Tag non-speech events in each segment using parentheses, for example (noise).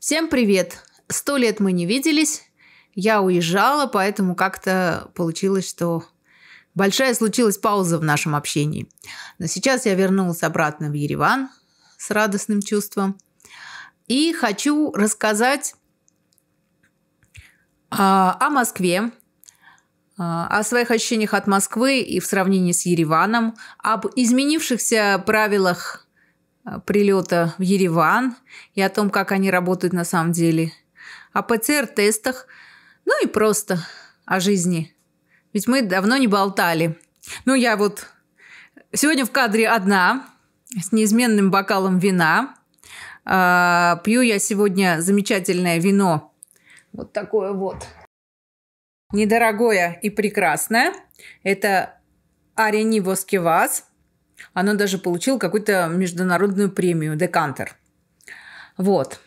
Всем привет! Сто лет мы не виделись. Я уезжала, поэтому как-то получилось, что большая случилась пауза в нашем общении. Но сейчас я вернулась обратно в Ереван с радостным чувством. И хочу рассказать а, о Москве, о своих ощущениях от Москвы и в сравнении с Ереваном, об изменившихся правилах э, прилета в Ереван и о том, как они работают на самом деле, о ПЦР-тестах, ну и просто о жизни. Ведь мы давно не болтали. Ну, я вот сегодня в кадре одна, с неизменным бокалом вина. Э, пью я сегодня замечательное вино. Вот такое вот недорогое и прекрасное. Это Арени Воскеваз. Оно даже получило какую-то международную премию «Декантер». Вот.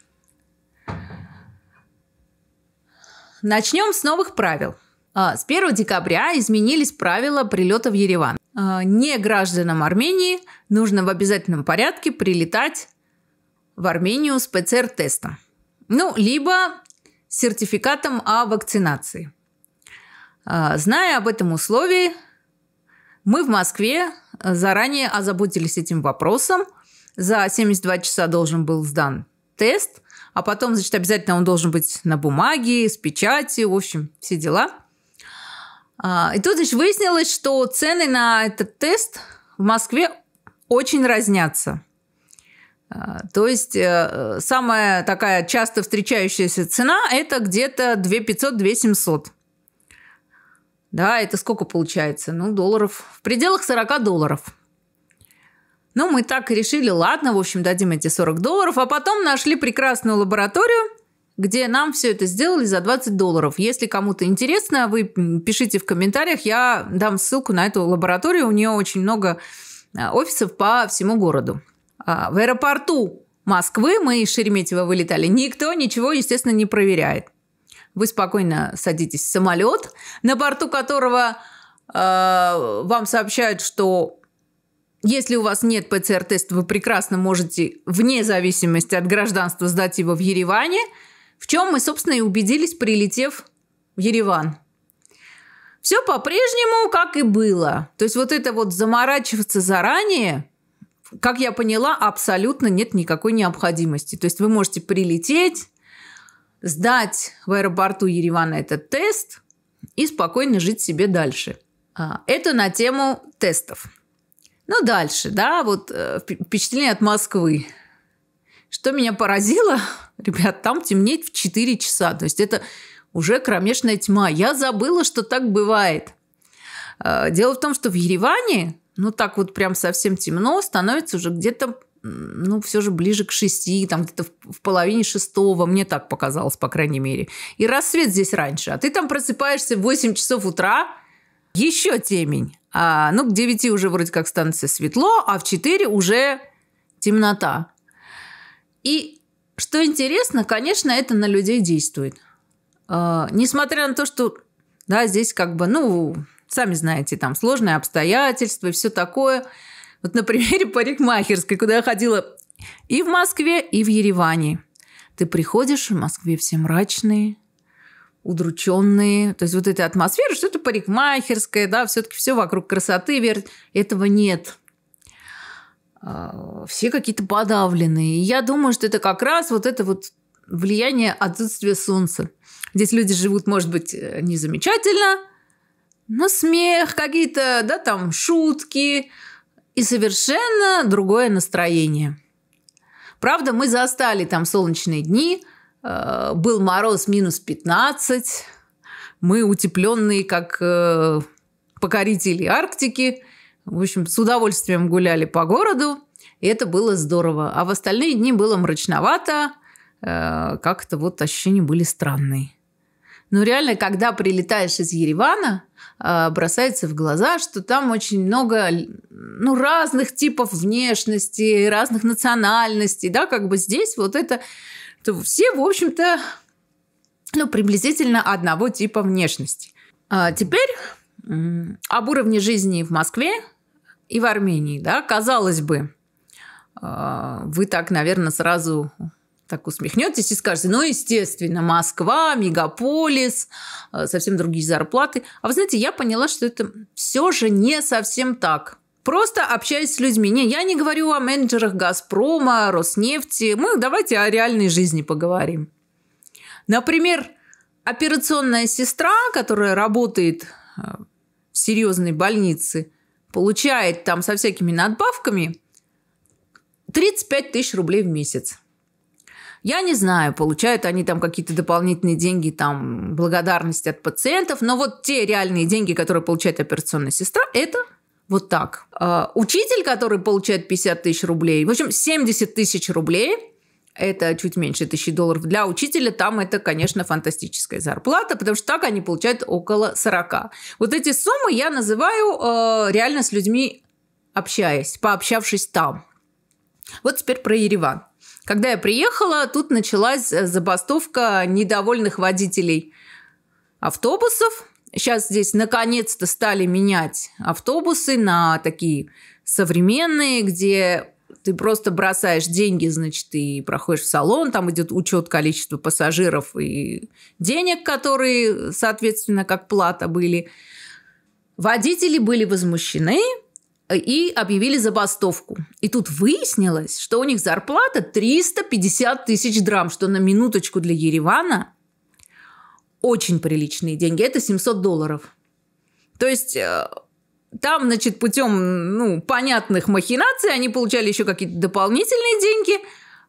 Начнем с новых правил. А, с 1 декабря изменились правила прилета в Ереван. А, не гражданам Армении нужно в обязательном порядке прилетать в Армению с ПЦР-тестом. Ну, либо сертификатом о вакцинации. А, зная об этом условии, мы в Москве заранее озаботились этим вопросом. За 72 часа должен был сдан тест, а потом, значит, обязательно он должен быть на бумаге, с печатью, в общем, все дела. А, и тут, значит, выяснилось, что цены на этот тест в Москве очень разнятся. А, то есть э, самая такая часто встречающаяся цена – это где-то 2 500-2 700. Да, это сколько получается? Ну, долларов. В пределах 40 долларов. Ну, мы так и решили, ладно, в общем, дадим эти 40 долларов, а потом нашли прекрасную лабораторию, где нам все это сделали за 20 долларов. Если кому-то интересно, вы пишите в комментариях, я дам ссылку на эту лабораторию, у нее очень много э, офисов по всему городу. А, в аэропорту Москвы мы из Шереметьево вылетали, никто ничего, естественно, не проверяет вы спокойно садитесь в самолет, на борту которого э, вам сообщают, что если у вас нет ПЦР-теста, вы прекрасно можете, вне зависимости от гражданства, сдать его в Ереване, в чем мы, собственно, и убедились, прилетев в Ереван. Все по-прежнему, как и было. То есть вот это вот заморачиваться заранее, как я поняла, абсолютно нет никакой необходимости. То есть вы можете прилететь, сдать в аэропорту Еревана этот тест и спокойно жить себе дальше. А, это на тему тестов. Ну, дальше, да, вот э, впечатление от Москвы. Что меня поразило, (laughs) ребят, там темнеть в 4 часа. То есть это уже кромешная тьма. Я забыла, что так бывает. А, дело в том, что в Ереване, ну так вот прям совсем темно, становится уже где-то ну, все же ближе к шести, там где-то в половине шестого, мне так показалось, по крайней мере. И рассвет здесь раньше, а ты там просыпаешься в 8 часов утра, еще темень. А, ну, к 9 уже вроде как становится светло, а в 4 уже темнота. И что интересно, конечно, это на людей действует. А, несмотря на то, что да, здесь как бы, ну, сами знаете, там сложные обстоятельства и все такое – вот на примере парикмахерской, куда я ходила и в Москве, и в Ереване. Ты приходишь, в Москве все мрачные, удрученные. То есть вот эта атмосфера, что это парикмахерская, да, все-таки все вокруг красоты, вер... этого нет. А, все какие-то подавленные. И я думаю, что это как раз вот это вот влияние отсутствия солнца. Здесь люди живут, может быть, э, незамечательно, но смех, какие-то, да, там, шутки, и совершенно другое настроение. Правда, мы застали там солнечные дни, э, был мороз минус 15, мы утепленные, как э, покорители Арктики, в общем, с удовольствием гуляли по городу, и это было здорово. А в остальные дни было мрачновато, э, как-то вот ощущения были странные. Но ну, реально, когда прилетаешь из Еревана, а, бросается в глаза, что там очень много ну, разных типов внешности, разных национальностей, да, как бы здесь вот это, то все, в общем-то, ну, приблизительно одного типа внешности. А теперь об уровне жизни в Москве и в Армении, да, казалось бы, а, вы так, наверное, сразу так усмехнетесь и скажете, ну, естественно, Москва, мегаполис, э, совсем другие зарплаты. А вы знаете, я поняла, что это все же не совсем так. Просто общаясь с людьми. Не, я не говорю о менеджерах «Газпрома», «Роснефти». Мы давайте о реальной жизни поговорим. Например, операционная сестра, которая работает э, в серьезной больнице, получает там со всякими надбавками 35 тысяч рублей в месяц. Я не знаю, получают они там какие-то дополнительные деньги, там, благодарность от пациентов, но вот те реальные деньги, которые получает операционная сестра, это вот так. А, учитель, который получает 50 тысяч рублей, в общем, 70 тысяч рублей – это чуть меньше тысячи долларов. Для учителя там это, конечно, фантастическая зарплата, потому что так они получают около 40. Вот эти суммы я называю э, реально с людьми общаясь, пообщавшись там. Вот теперь про Ереван. Когда я приехала, тут началась э, забастовка недовольных водителей автобусов. Сейчас здесь наконец-то стали менять автобусы на такие современные, где ты просто бросаешь деньги, значит, и проходишь в салон, там идет учет количества пассажиров и денег, которые, соответственно, как плата были. Водители были возмущены, и объявили забастовку. И тут выяснилось, что у них зарплата 350 тысяч драм, что на минуточку для Еревана очень приличные деньги. Это 700 долларов. То есть э, там, значит, путем ну, понятных махинаций они получали еще какие-то дополнительные деньги,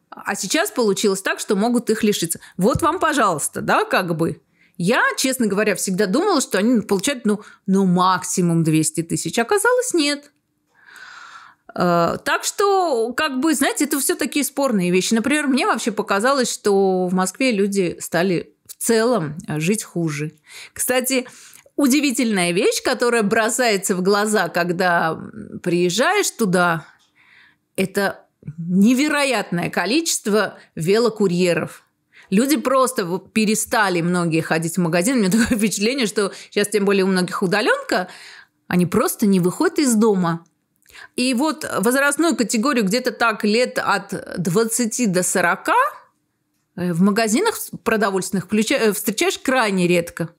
а сейчас получилось так, что могут их лишиться. Вот вам, пожалуйста, да, как бы. Я, честно говоря, всегда думала, что они получают, ну, ну максимум 200 тысяч. Оказалось, нет. Э, так что, как бы, знаете, это все такие спорные вещи. Например, мне вообще показалось, что в Москве люди стали в целом э, жить хуже. Кстати, удивительная вещь, которая бросается в глаза, когда приезжаешь туда, это невероятное количество велокурьеров. Люди просто перестали многие ходить в магазин. У меня (laughs) такое впечатление, что сейчас, тем более у многих удаленка, они просто не выходят из дома. И вот возрастную категорию где-то так лет от 20 до 40 э, в магазинах продовольственных э, встречаешь крайне редко.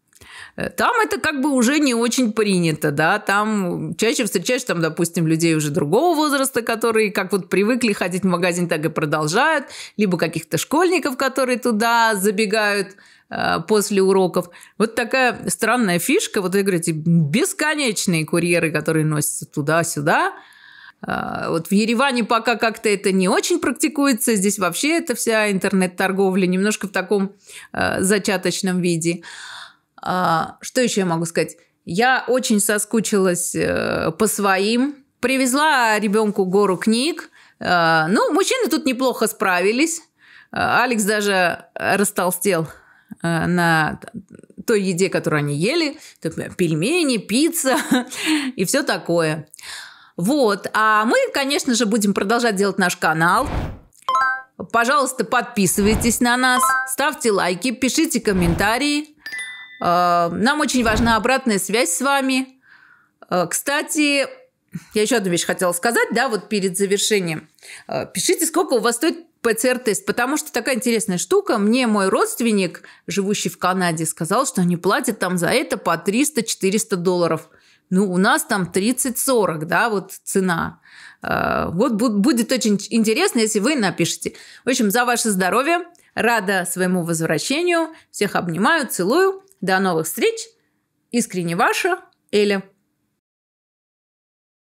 Э, там это как бы уже не очень принято, да, там чаще встречаешь, там, допустим, людей уже другого возраста, которые как вот привыкли ходить в магазин, так и продолжают, либо каких-то школьников, которые туда забегают э, после уроков. Вот такая странная фишка, вот вы говорите, бесконечные курьеры, которые носятся туда-сюда – а, вот в Ереване пока как-то это не очень практикуется. Здесь вообще это вся интернет-торговля немножко в таком а, зачаточном виде. А, что еще я могу сказать? Я очень соскучилась э, по своим. Привезла ребенку гору книг. Ну, мужчины тут неплохо справились. Алекс даже растолстел на той еде, которую они ели. Пельмени, пицца (laughs) и все такое. Вот, а мы, конечно же, будем продолжать делать наш канал. Пожалуйста, подписывайтесь на нас, ставьте лайки, пишите комментарии. Э, нам очень важна обратная связь с вами. Э, кстати, я еще одну вещь хотела сказать, да, вот перед завершением. Э, пишите, сколько у вас стоит ПЦР-тест, потому что такая интересная штука. Мне мой родственник, живущий в Канаде, сказал, что они платят там за это по 300-400 долларов – ну, у нас там 30-40, да, вот цена. Э, вот будет очень интересно, если вы напишите. В общем, за ваше здоровье. Рада своему возвращению. Всех обнимаю, целую. До новых встреч. Искренне ваша Эля.